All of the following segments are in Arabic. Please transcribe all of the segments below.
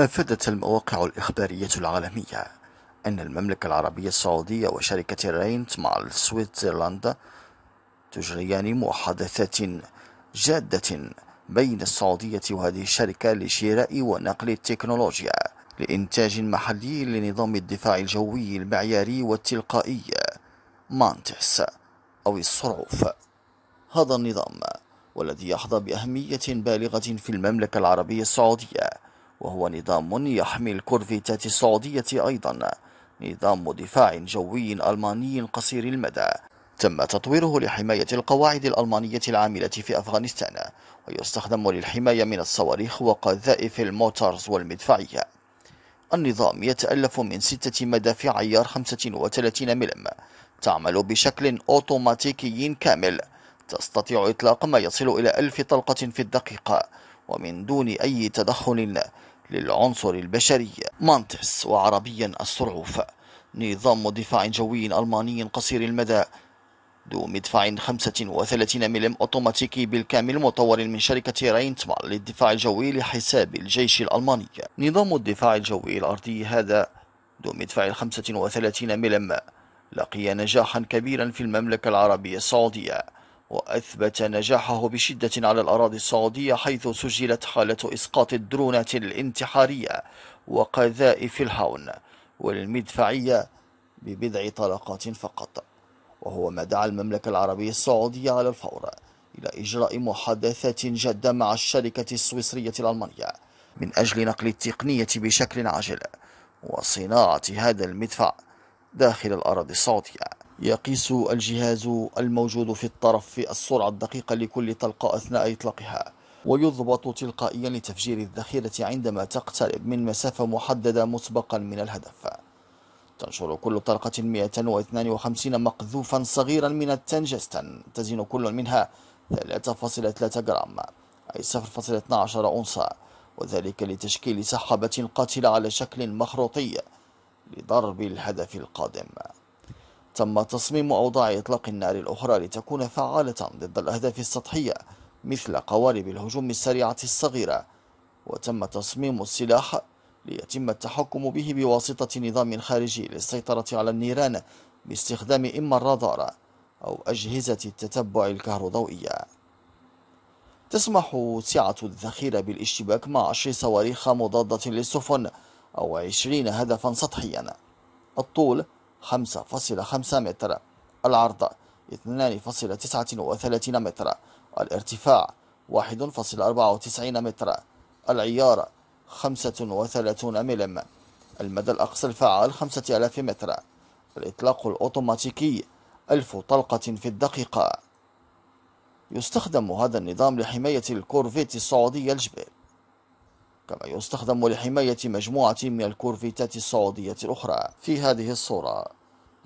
أفادت المواقع الإخبارية العالمية أن المملكة العربية السعودية وشركة رينت مع سويسرلندا تجريان محادثات جادة بين السعودية وهذه الشركة لشراء ونقل التكنولوجيا لإنتاج محلي لنظام الدفاع الجوي المعياري والتلقائي مانتس أو الصروف هذا النظام والذي يحظى بأهمية بالغة في المملكة العربية السعودية وهو نظام يحمي الكورفيتات السعودية أيضا نظام دفاع جوي ألماني قصير المدى تم تطويره لحماية القواعد الألمانية العاملة في أفغانستان ويستخدم للحماية من الصواريخ وقذائف الموتارز والمدفعية النظام يتألف من ستة مدافع عيار 35 ملم تعمل بشكل أوتوماتيكي كامل تستطيع إطلاق ما يصل إلى ألف طلقة في الدقيقة ومن دون أي تدخل للعنصر البشري مانتس وعربيا الصرعوف نظام دفاع جوي ألماني قصير المدى ذو مدفع 35 ملم أوتوماتيكي بالكامل مطور من شركة راينتمال للدفاع الجوي لحساب الجيش الألماني نظام الدفاع الجوي الأرضي هذا ذو مدفع 35 ملم لقي نجاحا كبيرا في المملكة العربية السعودية وأثبت نجاحه بشدة على الأراضي السعودية حيث سجلت حالة إسقاط الدرونات الانتحارية وقذائف الهاون والمدفعية ببضع طلقات فقط وهو ما دعا المملكة العربية السعودية على الفور إلى إجراء محادثات جادة مع الشركة السويسرية الألمانية من أجل نقل التقنية بشكل عاجل وصناعة هذا المدفع داخل الأراضي السعودية يقيس الجهاز الموجود في الطرف السرعة الدقيقة لكل طلقة أثناء إطلاقها ويضبط تلقائيا لتفجير الذخيرة عندما تقترب من مسافة محددة مسبقا من الهدف تنشر كل طلقة 152 مقذوفا صغيرا من التنجستن تزن كل منها 3.3 جرام أي 0.12 أونصة وذلك لتشكيل سحابة قاتلة على شكل مخروطي لضرب الهدف القادم تم تصميم أوضاع إطلاق النار الأخرى لتكون فعالة ضد الأهداف السطحية مثل قوارب الهجوم السريعة الصغيرة وتم تصميم السلاح ليتم التحكم به بواسطة نظام خارجي للسيطرة على النيران باستخدام إما الرادار أو أجهزة التتبع الكهروضوئية تسمح سعة الذخيرة بالاشتباك مع 10 صواريخ مضادة للسفن أو 20 هدفا سطحيا الطول 5.5 متر العرض 2.39 متر الارتفاع 1.94 متر العيار 35 ملم المدى الأقصى الفعال 5000 متر الإطلاق الأوتوماتيكي 1000 طلقة في الدقيقة يستخدم هذا النظام لحماية الكورفيت السعودية الجبال كما يستخدم لحماية مجموعة من الكورفيتات السعودية الأخرى في هذه الصورة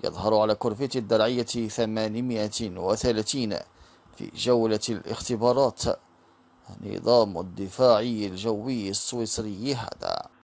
يظهر على كرفة الدرعية 830 في جولة الاختبارات نظام الدفاعي الجوي السويسري هذا